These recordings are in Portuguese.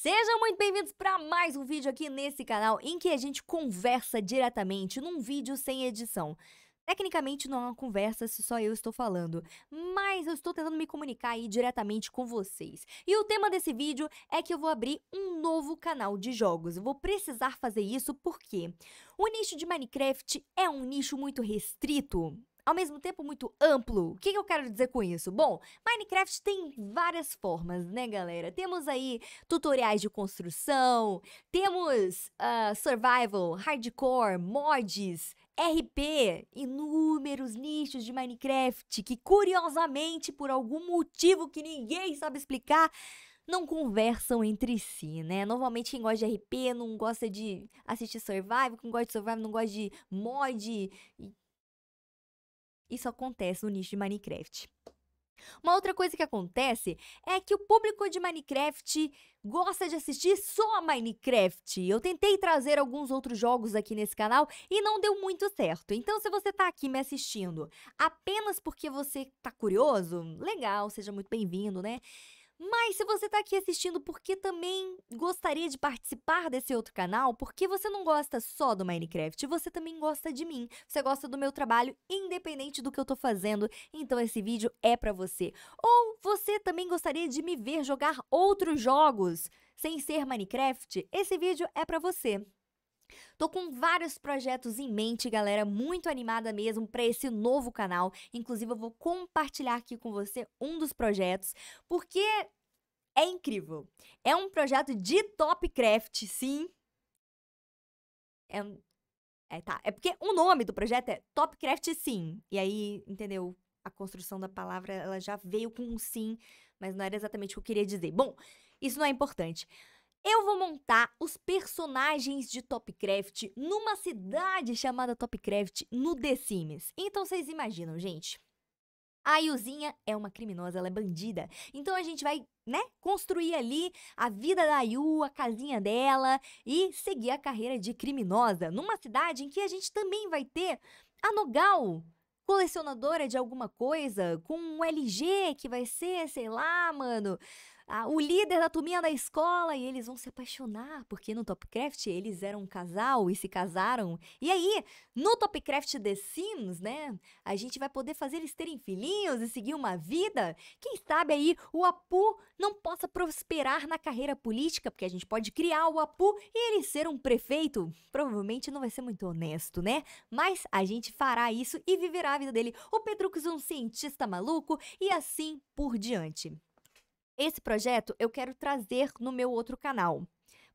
Sejam muito bem-vindos para mais um vídeo aqui nesse canal em que a gente conversa diretamente num vídeo sem edição. Tecnicamente não é uma conversa se só eu estou falando, mas eu estou tentando me comunicar aí diretamente com vocês. E o tema desse vídeo é que eu vou abrir um novo canal de jogos. Eu vou precisar fazer isso porque o nicho de Minecraft é um nicho muito restrito ao mesmo tempo muito amplo. O que, que eu quero dizer com isso? Bom, Minecraft tem várias formas, né, galera? Temos aí tutoriais de construção, temos uh, survival, hardcore, mods, RP, inúmeros nichos de Minecraft que, curiosamente, por algum motivo que ninguém sabe explicar, não conversam entre si, né? Normalmente quem gosta de RP não gosta de assistir Survival, quem gosta de Survival não gosta de mod, isso acontece no nicho de Minecraft. Uma outra coisa que acontece é que o público de Minecraft gosta de assistir só Minecraft. Eu tentei trazer alguns outros jogos aqui nesse canal e não deu muito certo. Então, se você está aqui me assistindo apenas porque você está curioso, legal, seja muito bem-vindo, né? Mas se você está aqui assistindo porque também gostaria de participar desse outro canal, porque você não gosta só do Minecraft, você também gosta de mim, você gosta do meu trabalho, independente do que eu estou fazendo, então esse vídeo é para você. Ou você também gostaria de me ver jogar outros jogos sem ser Minecraft? Esse vídeo é para você. Tô com vários projetos em mente, galera, muito animada mesmo para esse novo canal. Inclusive, eu vou compartilhar aqui com você um dos projetos, porque é incrível. É um projeto de Topcraft, sim. É, é, tá. É porque o nome do projeto é Topcraft Sim. E aí, entendeu? A construção da palavra, ela já veio com um sim, mas não era exatamente o que eu queria dizer. Bom, isso não é importante. Eu vou montar os personagens de Topcraft numa cidade chamada Topcraft no The Sims. Então vocês imaginam, gente. A Yuzinha é uma criminosa, ela é bandida. Então a gente vai, né, construir ali a vida da Yu, a casinha dela e seguir a carreira de criminosa numa cidade em que a gente também vai ter a Nogal, colecionadora de alguma coisa, com um LG que vai ser, sei lá, mano, a, o líder da turminha da escola e eles vão se apaixonar, porque no Topcraft eles eram um casal e se casaram. E aí, no Topcraft The Sims, né, a gente vai poder fazer eles terem filhinhos e seguir uma vida. Quem sabe aí o Apu não possa prosperar na carreira política, porque a gente pode criar o Apu e ele ser um prefeito. Provavelmente não vai ser muito honesto, né? Mas a gente fará isso e viverá a vida dele. O Pedrux é um cientista maluco e assim por diante. Esse projeto eu quero trazer no meu outro canal,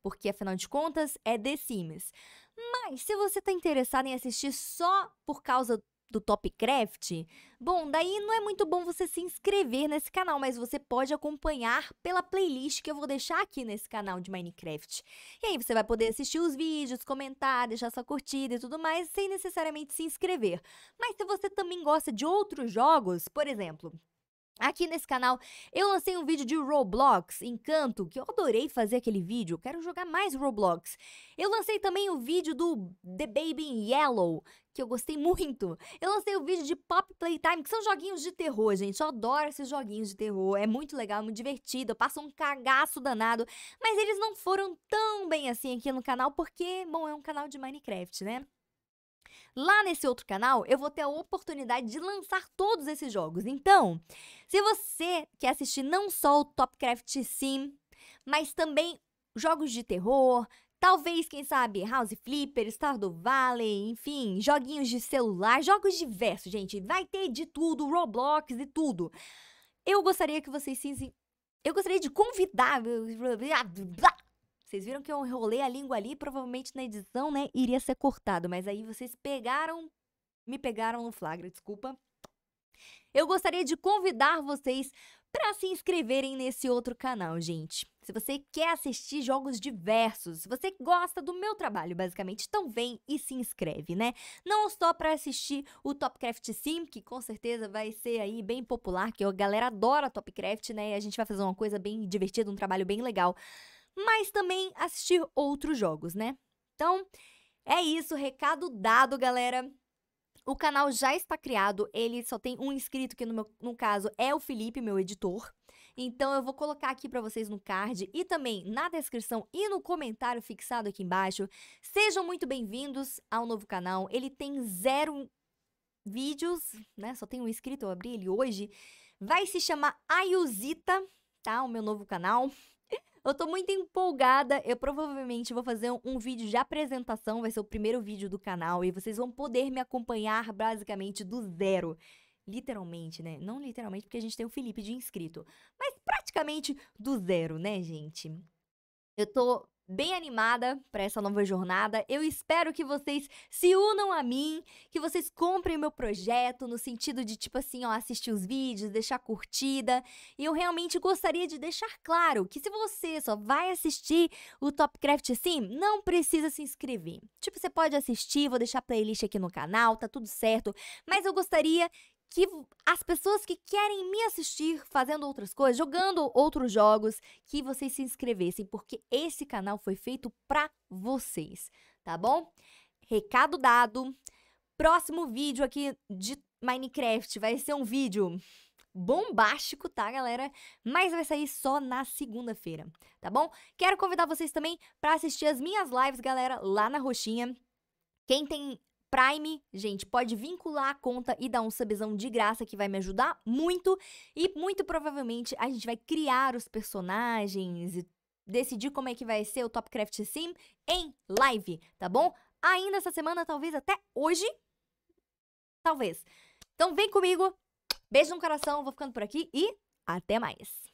porque afinal de contas é The Sims. Mas se você está interessado em assistir só por causa do Topcraft, bom, daí não é muito bom você se inscrever nesse canal, mas você pode acompanhar pela playlist que eu vou deixar aqui nesse canal de Minecraft. E aí você vai poder assistir os vídeos, comentar, deixar sua curtida e tudo mais, sem necessariamente se inscrever. Mas se você também gosta de outros jogos, por exemplo, Aqui nesse canal eu lancei um vídeo de Roblox, Encanto, que eu adorei fazer aquele vídeo, quero jogar mais Roblox. Eu lancei também o vídeo do The Baby in Yellow, que eu gostei muito. Eu lancei o vídeo de Pop Playtime, que são joguinhos de terror, gente. Eu adoro esses joguinhos de terror, é muito legal, é muito divertido, eu passo um cagaço danado. Mas eles não foram tão bem assim aqui no canal, porque, bom, é um canal de Minecraft, né? Lá nesse outro canal, eu vou ter a oportunidade de lançar todos esses jogos. Então, se você quer assistir não só o Topcraft Sim, mas também jogos de terror, Talvez, quem sabe, House Flipper, Stardew Valley, enfim, joguinhos de celular, jogos diversos, gente. Vai ter de tudo, Roblox e tudo. Eu gostaria que vocês se... Eu gostaria de convidar... Vocês viram que eu enrolei a língua ali, provavelmente na edição, né, iria ser cortado, mas aí vocês pegaram, me pegaram no flagra, desculpa. Eu gostaria de convidar vocês para se inscreverem nesse outro canal, gente. Se você quer assistir jogos diversos, se você gosta do meu trabalho, basicamente, então vem e se inscreve, né? Não só para assistir o Topcraft Sim, que com certeza vai ser aí bem popular, que a galera adora Topcraft, né? E a gente vai fazer uma coisa bem divertida, um trabalho bem legal mas também assistir outros jogos, né? Então, é isso, recado dado, galera. O canal já está criado, ele só tem um inscrito, que no, meu, no caso é o Felipe, meu editor. Então eu vou colocar aqui para vocês no card e também na descrição e no comentário fixado aqui embaixo. Sejam muito bem-vindos ao novo canal. Ele tem zero vídeos, né? Só tem um inscrito, eu abri ele hoje. Vai se chamar Ayuzita, tá? O meu novo canal. Eu tô muito empolgada. Eu provavelmente vou fazer um, um vídeo de apresentação, vai ser o primeiro vídeo do canal e vocês vão poder me acompanhar basicamente do zero. Literalmente, né? Não literalmente, porque a gente tem o Felipe de inscrito, mas praticamente do zero, né, gente? Eu tô bem animada para essa nova jornada. Eu espero que vocês se unam a mim, que vocês comprem meu projeto no sentido de tipo assim, ó, assistir os vídeos, deixar curtida. E eu realmente gostaria de deixar claro que se você só vai assistir o Topcraft assim, não precisa se inscrever. Tipo, você pode assistir, vou deixar playlist aqui no canal, tá tudo certo, mas eu gostaria que as pessoas que querem me assistir fazendo outras coisas, jogando outros jogos, que vocês se inscrevessem, porque esse canal foi feito para vocês, tá bom? Recado dado. Próximo vídeo aqui de Minecraft vai ser um vídeo bombástico, tá, galera? Mas vai sair só na segunda-feira, tá bom? Quero convidar vocês também para assistir as minhas lives, galera, lá na Roxinha. Quem tem Prime. Gente, pode vincular a conta e dar um subzão de graça que vai me ajudar muito. E muito provavelmente a gente vai criar os personagens e decidir como é que vai ser o Topcraft Sim em live, tá bom? Ainda essa semana, talvez até hoje. Talvez. Então vem comigo. Beijo no coração, vou ficando por aqui e até mais.